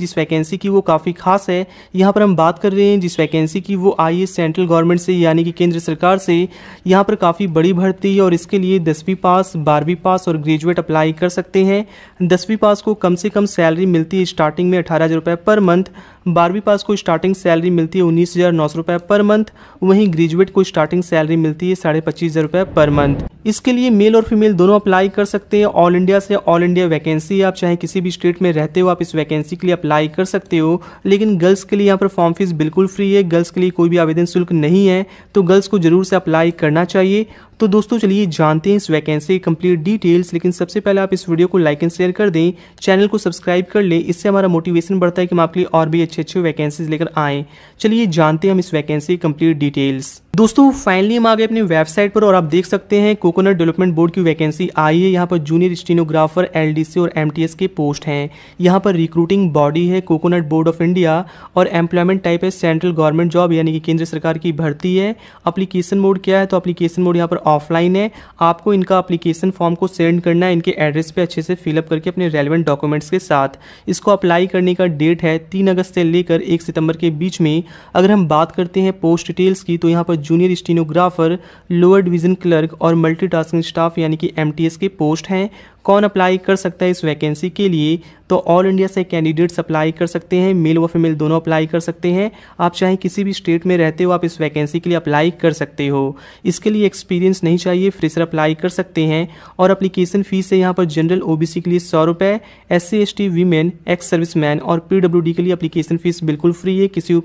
जिस वैकेंसी की वो काफ़ी खास है यहाँ पर हम बात कर रहे हैं जिस वैकेंसी की वो आई है सेंट्रल गवर्नमेंट से यानी कि केंद्र सरकार से यहाँ पर काफ़ी बड़ी भर्ती है और इसके लिए दसवीं पास बारहवीं पास और ग्रेजुएट अप्लाई कर सकते हैं दसवीं पास को कम से कम सैलरी मिलती है स्टार्टिंग में अठारह हज़ार रुपये पर मंथ बारहवीं पास को स्टार्टिंग सैलरी मिलती है उन्नीस हज़ार नौ सौ रुपए पर मंथ वहीं ग्रेजुएट को स्टार्टिंग सैलरी मिलती है साढ़े पच्चीस हज़ार रुपए पर मंथ इसके लिए मेल और फीमेल दोनों अप्लाई कर सकते हैं ऑल इंडिया से ऑल इंडिया वैकेंसी आप चाहे किसी भी स्टेट में रहते हो आप इस वैकेंसी के लिए अप्लाई कर सकते हो लेकिन गर्ल्स के लिए यहाँ पर फॉर्म फीस बिल्कुल फ्री है गर्ल्स के लिए कोई भी आवेदन शुल्क नहीं है तो गर्ल्स को ज़रूर से अप्लाई करना चाहिए तो दोस्तों चलिए जानते हैं इस वैकेंसी की कंप्लीट डिटेल्स लेकिन सबसे पहले आप इस वीडियो को लाइक एंड शेयर कर दें चैनल को सब्सक्राइब कर लें इससे हमारा मोटिवेशन बढ़ता है कि हम आपके लिए और भी अच्छे अच्छी अच्छे वैकेंसीज लेकर आएँ चलिए जानते हैं हम इस वैकेंसी की कंप्लीट डिटेल्स दोस्तों फाइनली हम आ गए अपनी वेबसाइट पर और आप देख सकते हैं कोकोनट डेवलपमेंट बोर्ड की वैकेंसी आई है यहाँ पर जूनियर स्टेनोग्राफर एलडीसी और एमटीएस के पोस्ट हैं यहाँ पर रिक्रूटिंग बॉडी है कोकोनट बोर्ड ऑफ इंडिया और एम्प्लॉयमेंट टाइप है सेंट्रल गवर्नमेंट जॉब यानी कि केंद्र सरकार की भर्ती है अप्लीकेशन मोड क्या है तो अप्लीकेशन मोड यहाँ पर ऑफलाइन है आपको इनका अप्लीकेशन फॉर्म को सेंड करना है इनके एड्रेस पर अच्छे से फिलअप करके अपने रेलिवेंट डॉक्यूमेंट्स के साथ इसको अप्लाई करने का डेट है तीन अगस्त से लेकर एक सितंबर के बीच में अगर हम बात करते हैं पोस्ट डिटेल्स की तो यहाँ पर junior stenographer lower division clerk और मल्टीटास्किंग स्टाफ यानी कि एम के पोस्ट हैं कौन अप्लाई कर सकता है इस वैकेंसी के लिए तो ऑल इंडिया से कैंडिडेट्स अप्लाई कर सकते हैं मेल व फीमेल दोनों अप्लाई कर सकते हैं आप चाहे किसी भी स्टेट में रहते हो आप इस वैकेंसी के लिए अप्लाई कर सकते हो इसके लिए एक्सपीरियंस नहीं चाहिए फ्रेशर अप्लाई कर सकते हैं और अप्लीकेशन फीस है यहाँ पर जनरल ओ के लिए सौ रुपये S C S T women ex serviceman और पी के लिए अप्लीकेशन फीस बिल्कुल फ्री है किसी